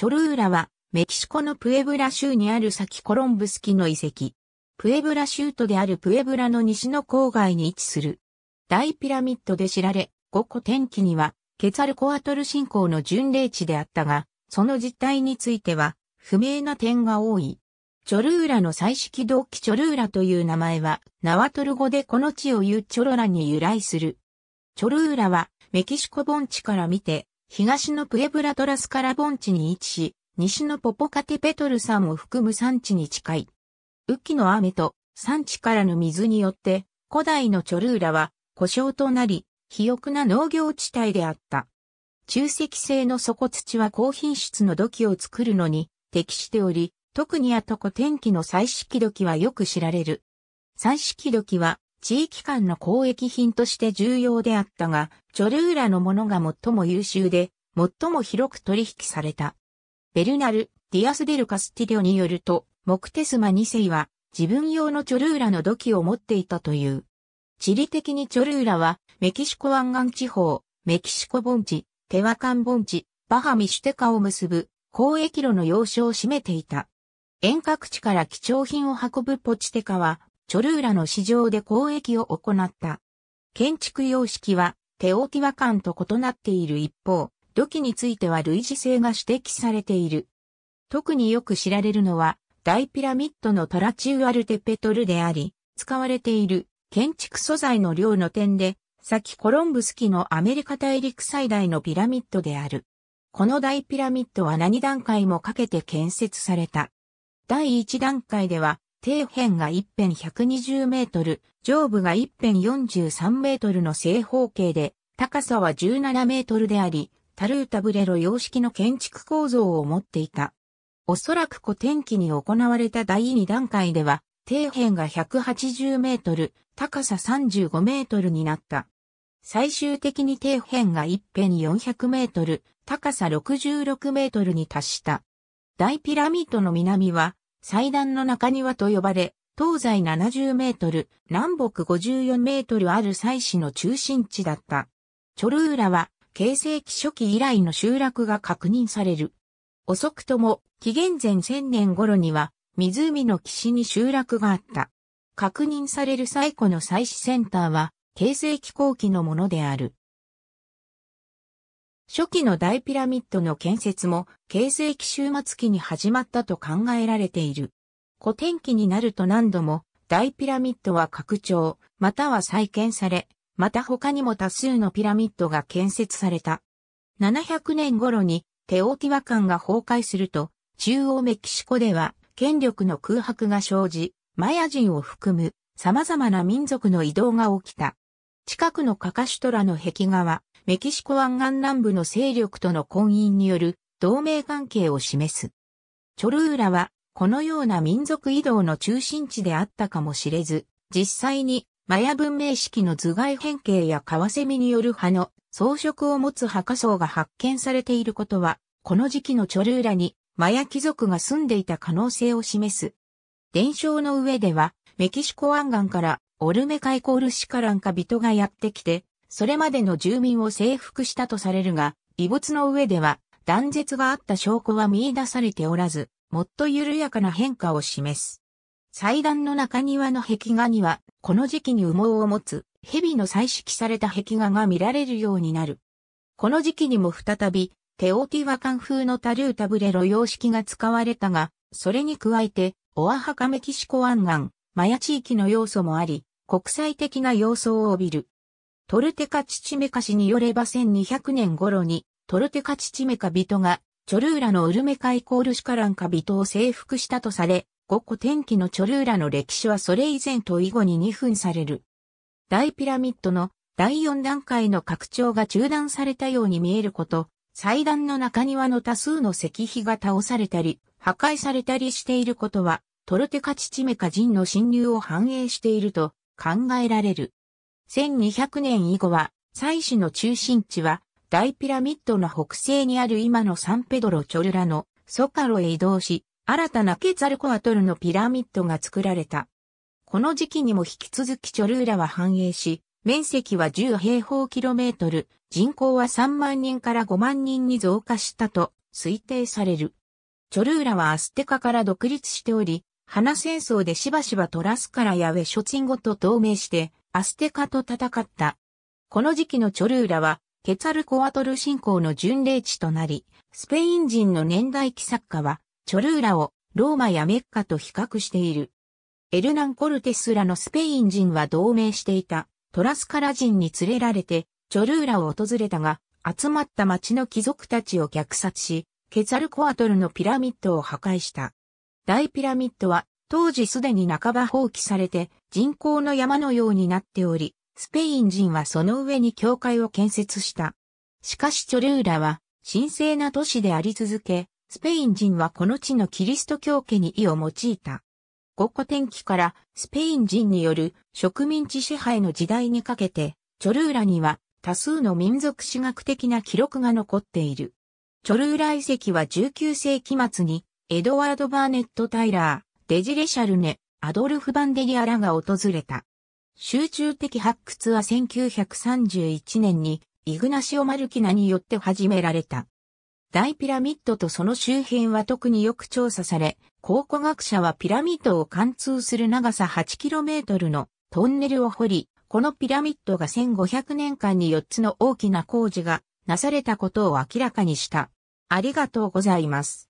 チョルーラは、メキシコのプエブラ州にあるサキコロンブスキの遺跡。プエブラ州都であるプエブラの西の郊外に位置する。大ピラミッドで知られ、5個天気には、ケツァルコアトル信仰の巡礼地であったが、その実態については、不明な点が多い。チョルーラの彩色同期チョルーラという名前は、ナワトル語でこの地を言うチョロラに由来する。チョルーラは、メキシコ盆地から見て、東のプエブラトラスカラ盆地に位置し、西のポポカテペトル山を含む山地に近い。雨季の雨と山地からの水によって、古代のチョルーラは故障となり、肥沃な農業地帯であった。中石製の底土は高品質の土器を作るのに適しており、特にあとこ天気の彩色土器はよく知られる。彩色土器は地域間の交易品として重要であったが、チョルーラのものが最も優秀で、最も広く取引された。ベルナル・ディアス・デル・カスティリオによると、モクテスマ2世は自分用のチョルーラの土器を持っていたという。地理的にチョルーラはメキシコ湾岸地方、メキシコ盆地、テワカン盆地、バハミシュテカを結ぶ交易路の要所を占めていた。遠隔地から貴重品を運ぶポチテカはチョルーラの市場で交易を行った。建築様式は手置きィ感と異なっている一方、土器については類似性が指摘されている。特によく知られるのは、大ピラミッドのトラチウアルテペトルであり、使われている建築素材の量の点で、先コロンブス期のアメリカ大陸最大のピラミッドである。この大ピラミッドは何段階もかけて建設された。第1段階では底辺が一辺120メートル、上部が一辺43メートルの正方形で、高さは17メートルであり、タルータブレロ様式の建築構造を持っていた。おそらく古典期に行われた第2段階では、底辺が180メートル、高さ35メートルになった。最終的に底辺が一辺400メートル、高さ66メートルに達した。大ピラミッドの南は祭壇の中庭と呼ばれ、東西70メートル、南北54メートルある祭祀の中心地だった。チョルーラは、形成期初期以来の集落が確認される。遅くとも、紀元前1000年頃には、湖の岸に集落があった。確認される最古の祭祀センターは、形成期後期のものである。初期の大ピラミッドの建設も、形成期終末期に始まったと考えられている。古典期になると何度も、大ピラミッドは拡張、または再建され、また他にも多数のピラミッドが建設された。700年頃にテオティワカンが崩壊すると、中央メキシコでは権力の空白が生じ、マヤ人を含む様々な民族の移動が起きた。近くのカカシュトラの壁画は、メキシコ湾岸南部の勢力との婚姻による同盟関係を示す。チョルーラは、このような民族移動の中心地であったかもしれず、実際にマヤ文明式の頭蓋変形やカワセミによる葉の装飾を持つ墓層が発見されていることは、この時期のチョルーラにマヤ貴族が住んでいた可能性を示す。伝承の上では、メキシコ湾岸からオルメカイコールシカランカ人がやってきて、それまでの住民を征服したとされるが、遺物の上では断絶があった証拠は見出されておらず、もっと緩やかな変化を示す。祭壇の中庭の壁画には、この時期に羽毛を持つ、蛇の彩色された壁画が見られるようになる。この時期にも再び、テオティワカン風のタルータブレロ様式が使われたが、それに加えて、オアハカメキシコ湾岸、マヤ地域の要素もあり、国際的な様相を帯びる。トルテカ・チチメカ氏によれば1200年頃に、トルテカ・チチメカ人が、チョルーラのウルメカイコールシカランカ人を征服したとされ、5個天気のチョルーラの歴史はそれ以前と以後に2分される。大ピラミッドの第4段階の拡張が中断されたように見えること、祭壇の中庭の多数の石碑が倒されたり、破壊されたりしていることは、トルテカ・チチメカ人の侵入を反映していると考えられる。1200年以後は、祭祀の中心地は、大ピラミッドの北西にある今のサンペドロ・チョルラのソカロへ移動し、新たなケツァルコアトルのピラミッドが作られた。この時期にも引き続きチョルーラは繁栄し、面積は10平方キロメートル、人口は3万人から5万人に増加したと推定される。チョルーラはアステカから独立しており、花戦争でしばしばトラスカラやウェショチンゴと同盟して、アステカと戦った。この時期のチョルーラは、ケツァルコアトル信仰の巡礼地となり、スペイン人の年代記作家は、チョルーラをローマやメッカと比較している。エルナン・コルテスらのスペイン人は同盟していたトラスカラ人に連れられてチョルーラを訪れたが、集まった町の貴族たちを虐殺し、ケツァルコアトルのピラミッドを破壊した。大ピラミッドは当時すでに半ば放棄されて人工の山のようになっており、スペイン人はその上に教会を建設した。しかしチョルーラは神聖な都市であり続け、スペイン人はこの地のキリスト教家に意を用いた。五個天気からスペイン人による植民地支配の時代にかけて、チョルーラには多数の民族史学的な記録が残っている。チョルーラ遺跡は19世紀末にエドワード・バーネット・タイラー、デジレ・シャルネ、アドルフ・バンデリアらが訪れた。集中的発掘は1931年にイグナシオ・マルキナによって始められた。大ピラミッドとその周辺は特によく調査され、考古学者はピラミッドを貫通する長さ 8km のトンネルを掘り、このピラミッドが1500年間に4つの大きな工事がなされたことを明らかにした。ありがとうございます。